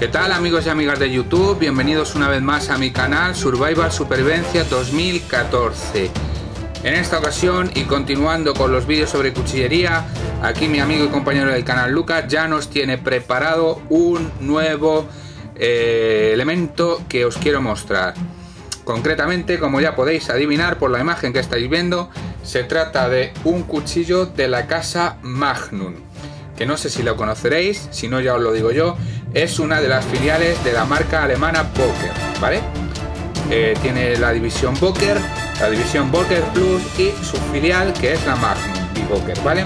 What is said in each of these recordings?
¿Qué tal amigos y amigas de YouTube? Bienvenidos una vez más a mi canal Survival Supervivencia 2014. En esta ocasión y continuando con los vídeos sobre cuchillería, aquí mi amigo y compañero del canal Lucas ya nos tiene preparado un nuevo eh, elemento que os quiero mostrar. Concretamente, como ya podéis adivinar por la imagen que estáis viendo, se trata de un cuchillo de la casa Magnum, que no sé si lo conoceréis, si no ya os lo digo yo, es una de las filiales de la marca alemana Boker, ¿vale? Eh, tiene la división Boker, la división Boker Plus y su filial que es la Magnum Boker, ¿vale?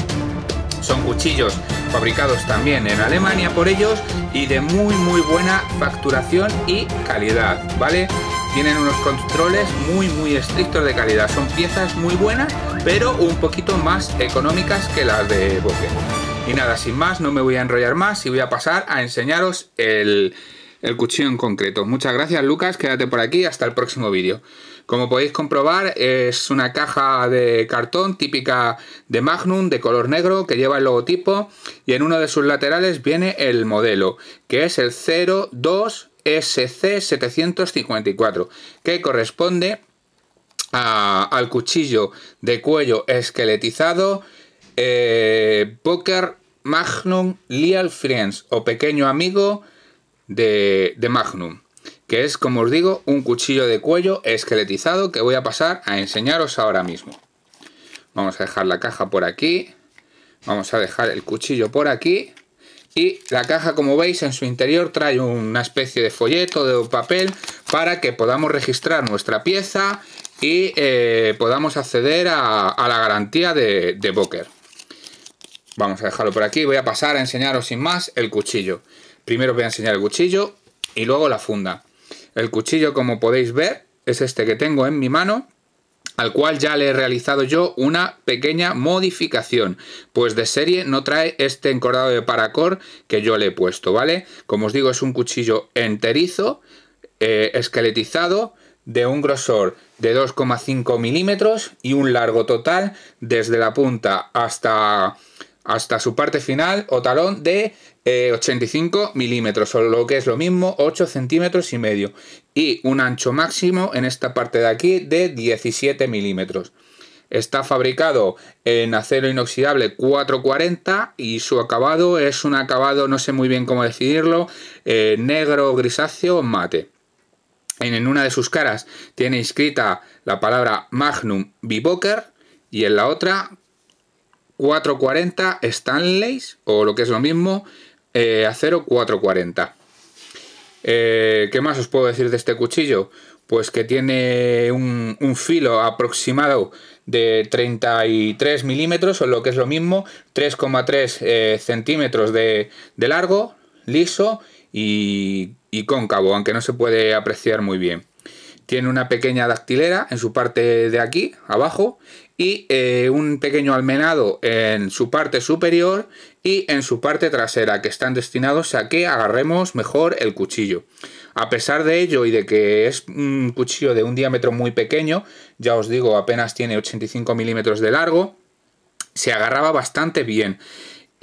Son cuchillos fabricados también en Alemania por ellos y de muy muy buena facturación y calidad, ¿vale? Tienen unos controles muy muy estrictos de calidad, son piezas muy buenas pero un poquito más económicas que las de Boker. Y nada, sin más, no me voy a enrollar más y voy a pasar a enseñaros el, cuchillo en concreto. Muchas gracias Lucas, quédate por aquí, hasta el próximo vídeo. Como podéis comprobar es una caja de cartón típica de Magnum de color negro que lleva el logotipo y en uno de sus laterales viene el modelo que es el 02SC754 que corresponde al cuchillo de cuello esqueletizado Boker eh, Magnum Leal Friends o Pequeño Amigo de, Magnum, que es, como os digo, un cuchillo de cuello esqueletizado que voy a pasar a enseñaros ahora mismo. Vamos a dejar la caja por aquí, vamos a dejar el cuchillo por aquí y la caja, como veis, en su interior trae una especie de folleto de papel para que podamos registrar nuestra pieza y eh, podamos acceder a, la garantía de, de Boker. Vamos a dejarlo por aquí. Voy a pasar a enseñaros sin más el cuchillo. Primero os voy a enseñar el cuchillo y luego la funda. El cuchillo, como podéis ver, es este que tengo en mi mano al cual ya le he realizado yo una pequeña modificación, pues de serie no trae este encordado de paracord que yo le he puesto, ¿vale? Como os digo, es un cuchillo enterizo, eh, esqueletizado, de un grosor de 2,5 milímetros y un largo total desde la punta hasta hasta su parte final o talón de 85 eh, milímetros, o lo que es lo mismo, 8 centímetros y medio. Y un ancho máximo en esta parte de aquí de 17 milímetros. Está fabricado en acero inoxidable 440 y su acabado es un acabado, no sé muy bien cómo decidirlo eh, negro, grisáceo, mate. En una de sus caras tiene inscrita la palabra Magnum Bivoker y en la otra 440 Stanleys, o lo que es lo mismo, eh, acero 440. Eh, ¿Qué más os puedo decir de este cuchillo? Pues que tiene un, filo aproximado de 33 milímetros, o lo que es lo mismo, 3,3 eh, centímetros de, largo, liso y, y cóncavo, aunque no se puede apreciar muy bien. Tiene una pequeña dactilera en su parte de aquí, abajo, y eh, un pequeño almenado en su parte superior y en su parte trasera, que están destinados a que agarremos mejor el cuchillo. A pesar de ello y de que es un cuchillo de un diámetro muy pequeño, ya os digo, apenas tiene 85 milímetros de largo, se agarraba bastante bien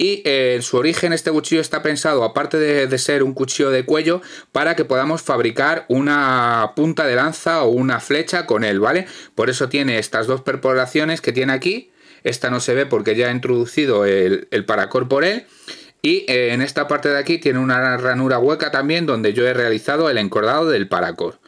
y eh, en su origen este cuchillo está pensado, aparte de, ser un cuchillo de cuello, para que podamos fabricar una punta de lanza o una flecha con él, ¿vale? Por eso tiene estas dos perforaciones que tiene aquí, esta no se ve porque ya he introducido el, el por él, y eh, en esta parte de aquí tiene una ranura hueca también donde yo he realizado el encordado del paracor.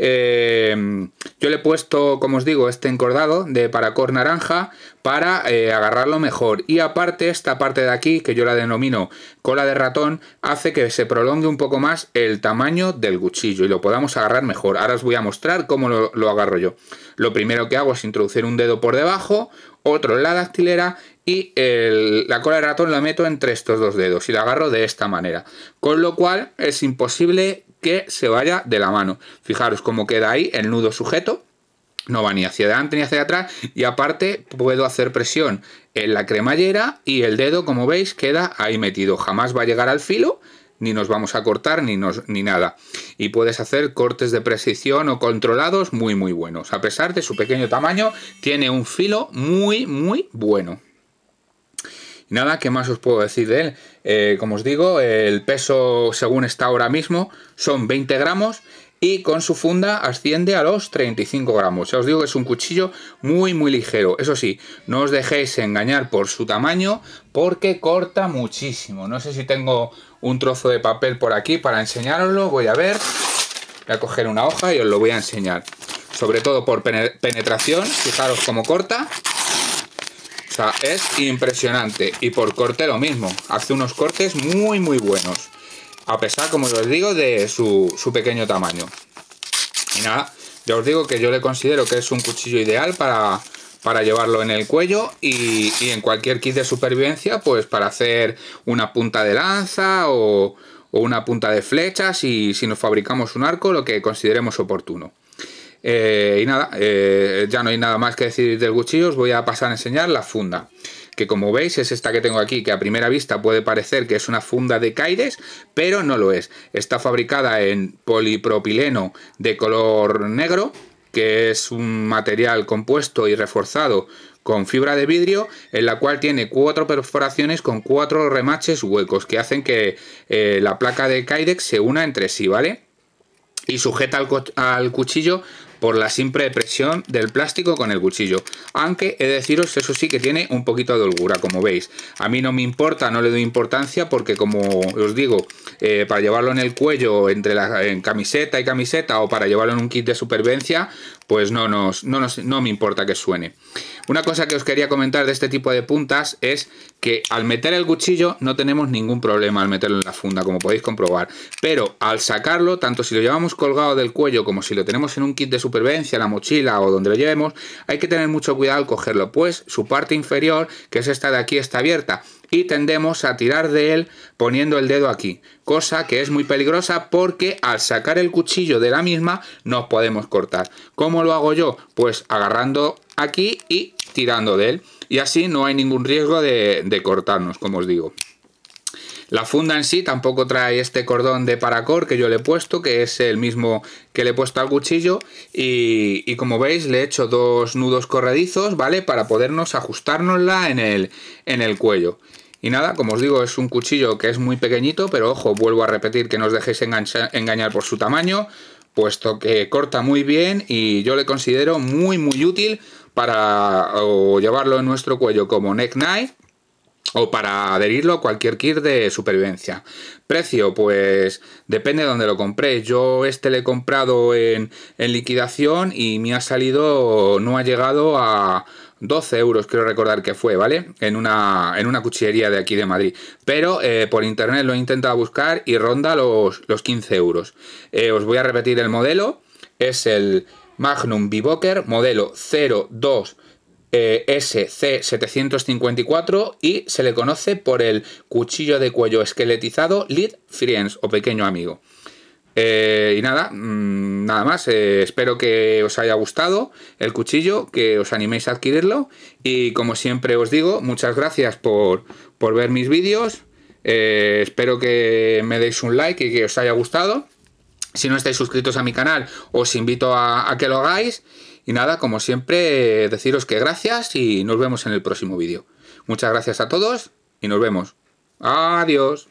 Em, yo le he puesto, como os digo, este encordado de paracord naranja para eh, agarrarlo mejor. Y aparte, esta parte de aquí, que yo la denomino cola de ratón, hace que se prolongue un poco más el tamaño del cuchillo y lo podamos agarrar mejor. Ahora os voy a mostrar cómo lo, agarro yo. Lo primero que hago es introducir un dedo por debajo, otro en la dactilera y la cola de ratón la meto entre estos dos dedos y la agarro de esta manera. Con lo cual es imposible que se vaya de la mano. Fijaros cómo queda ahí el nudo sujeto. No va ni hacia adelante ni hacia atrás. Y aparte puedo hacer presión en la cremallera y el dedo, como veis, queda ahí metido. Jamás va a llegar al filo ni nos vamos a cortar ni, ni nada. Y puedes hacer cortes de precisión o controlados muy muy buenos. A pesar de su pequeño tamaño, tiene un filo muy muy bueno nada, que más os puedo decir de él? Eh, como os digo, el peso según está ahora mismo son 20 gramos y con su funda asciende a los 35 gramos. Ya os digo que es un cuchillo muy muy ligero. Eso sí, no os dejéis engañar por su tamaño porque corta muchísimo. No sé si tengo un trozo de papel por aquí para enseñároslo. Voy a ver. Voy a coger una hoja y os lo voy a enseñar. Sobre todo por penetración. Fijaros cómo corta es impresionante. Y por corte lo mismo, hace unos cortes muy muy buenos. A pesar, como os digo, de su, pequeño tamaño. Y nada, ya os digo que yo le considero que es un cuchillo ideal para, llevarlo en el cuello y, en cualquier kit de supervivencia, pues para hacer una punta de lanza o, o una punta de flecha si nos fabricamos un arco, lo que consideremos oportuno. Eh, y nada, eh, ya no hay nada más que decir del cuchillo, os voy a pasar a enseñar la funda, que como veis es esta que tengo aquí, que a primera vista puede parecer que es una funda de Kaidex pero no lo es. Está fabricada en polipropileno de color negro, que es un material compuesto y reforzado con fibra de vidrio, en la cual tiene cuatro perforaciones con cuatro remaches huecos que hacen que eh, la placa de Kaidex se una entre sí, ¿vale? Y sujeta al cuchillo por la simple presión del plástico con el cuchillo. Aunque he de deciros, eso sí que tiene un poquito de holgura, como veis. A mí no me importa, no le doy importancia porque como os digo, eh, para llevarlo en el cuello entre la camiseta y camiseta o para llevarlo en un kit de supervivencia, pues no, nos, me importa que suene. Una cosa que os quería comentar de este tipo de puntas es que al meter el cuchillo no tenemos ningún problema al meterlo en la funda, como podéis comprobar. Pero al sacarlo, tanto si lo llevamos colgado del cuello como si lo tenemos en un kit de supervivencia, la mochila o donde lo llevemos, hay que tener mucho cuidado al cogerlo, pues su parte inferior, que es esta de aquí, está abierta y tendemos a tirar de él poniendo el dedo aquí, cosa que es muy peligrosa porque al sacar el cuchillo de la misma nos podemos cortar. ¿Cómo lo hago yo? Pues agarrando aquí y tirando de él y así no hay ningún riesgo de, cortarnos, como os digo. La funda en sí tampoco trae este cordón de paracord que yo le he puesto, que es el mismo que le he puesto al cuchillo. Y, como veis, le he hecho dos nudos corredizos, ¿vale? Para podernos ajustárnosla en el, en el cuello. Y nada, como os digo, es un cuchillo que es muy pequeñito, pero ojo, vuelvo a repetir que no os dejéis engañar por su tamaño, puesto que corta muy bien y yo le considero muy muy útil para llevarlo en nuestro cuello como neck knife o para adherirlo a cualquier kit de supervivencia. Precio, pues depende de donde lo compré. Yo este le he comprado en, en liquidación y me ha salido, no ha llegado a, 12 euros, creo recordar que fue, ¿vale? En una, en una cuchillería de aquí de Madrid. Pero eh, por internet lo he intentado buscar y ronda los, los 15 euros. Eh, os voy a repetir el modelo. Es el Magnum Bivoker modelo 02. Eh, SC754 y se le conoce por el cuchillo de cuello esqueletizado Lid Friends o pequeño amigo. Eh, y nada, mm, nada más. Eh, espero que os haya gustado el cuchillo, que os animéis a adquirirlo. Y como siempre os digo, muchas gracias por, ver mis vídeos. Eh, espero que me deis un like y que os haya gustado. Si no estáis suscritos a mi canal, os invito a que lo hagáis. Y nada, como siempre, deciros que gracias y nos vemos en el próximo vídeo. Muchas gracias a todos y nos vemos. Adiós.